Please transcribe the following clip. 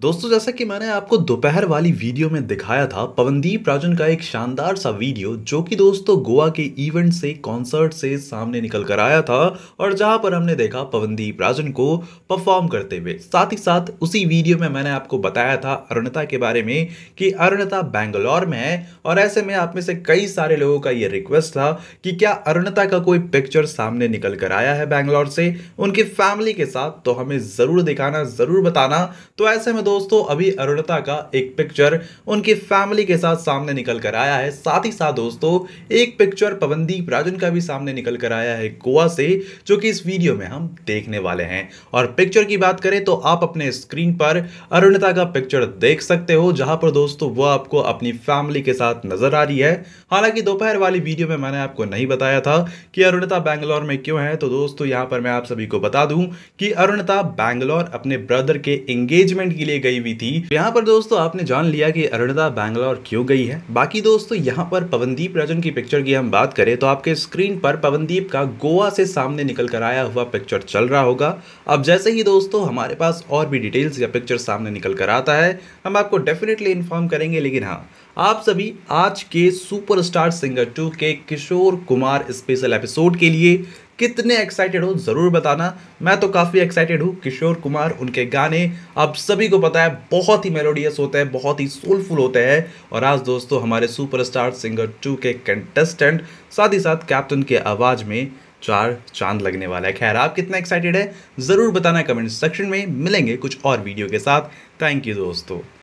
दोस्तों जैसा कि मैंने आपको दोपहर वाली वीडियो में दिखाया था पवनदीप राजन का एक शानदार सा वीडियो जो कि दोस्तों गोवा के इवेंट से कॉन्सर्ट से सामने निकल कर आया था और जहां पर हमने देखा पवनदीप राजन को परफॉर्म करते हुए साथ ही साथ उसी वीडियो में मैंने आपको बताया था अरुणता के बारे में कि अरुणता बेंगलौर में है और ऐसे में आप में से कई सारे लोगों का ये रिक्वेस्ट था कि क्या अरुणता का कोई पिक्चर सामने निकल कर आया है बैंगलोर से उनकी फैमिली के साथ तो हमें ज़रूर दिखाना ज़रूर बताना तो ऐसे में में दोस्तों अभी अरुणता का एक पिक्चर उनकी फैमिली के साथ सामने निकल कर आया है साथ ही साथ दोस्तों एक पिक्चर पवनदीप राजन का भी सामने निकल कर आया है गोवा से जो कि इस वीडियो में हम देखने वाले हैं और पिक्चर की बात करें तो आप अपने स्क्रीन पर अरुणता का पिक्चर देख सकते हो जहां पर दोस्तों वह आपको अपनी फैमिली के साथ नजर आ रही है हालांकि दोपहर वाली वीडियो में मैंने आपको नहीं बताया था कि अरुणता बैंगलोर में क्यों है तो दोस्तों यहां पर मैं आप सभी को बता दूं कि अरुणता बैंगलोर अपने ब्रदर के एंगेजमेंट के लिए लिए गई हुई थी तो यहाँ पर दोस्तों आपने जान लिया कि अरुणा बैंगलोर क्यों गई है बाकी दोस्तों यहाँ पर पवनदीप राजन की पिक्चर की हम बात करें तो आपके स्क्रीन पर पवनदीप का गोवा से सामने निकल कर आया हुआ पिक्चर चल रहा होगा अब जैसे ही दोस्तों हमारे पास और भी डिटेल्स या पिक्चर सामने निकल कर आता है हम आपको डेफिनेटली इन्फॉर्म करेंगे लेकिन हाँ आप सभी आज के सुपरस्टार सिंगर टू के किशोर कुमार स्पेशल एपिसोड के लिए कितने एक्साइटेड हो ज़रूर बताना मैं तो काफ़ी एक्साइटेड हूँ किशोर कुमार उनके गाने आप सभी को पता है बहुत ही मेलोडियस होते हैं बहुत ही सोलफुल होते हैं और आज दोस्तों हमारे सुपरस्टार सिंगर टू के कंटेस्टेंट साथ ही साथ कैप्टन के आवाज़ में चार चांद लगने वाला है खैर आप कितना एक्साइटेड है ज़रूर बताना कमेंट सेक्शन में मिलेंगे कुछ और वीडियो के साथ थैंक यू दोस्तों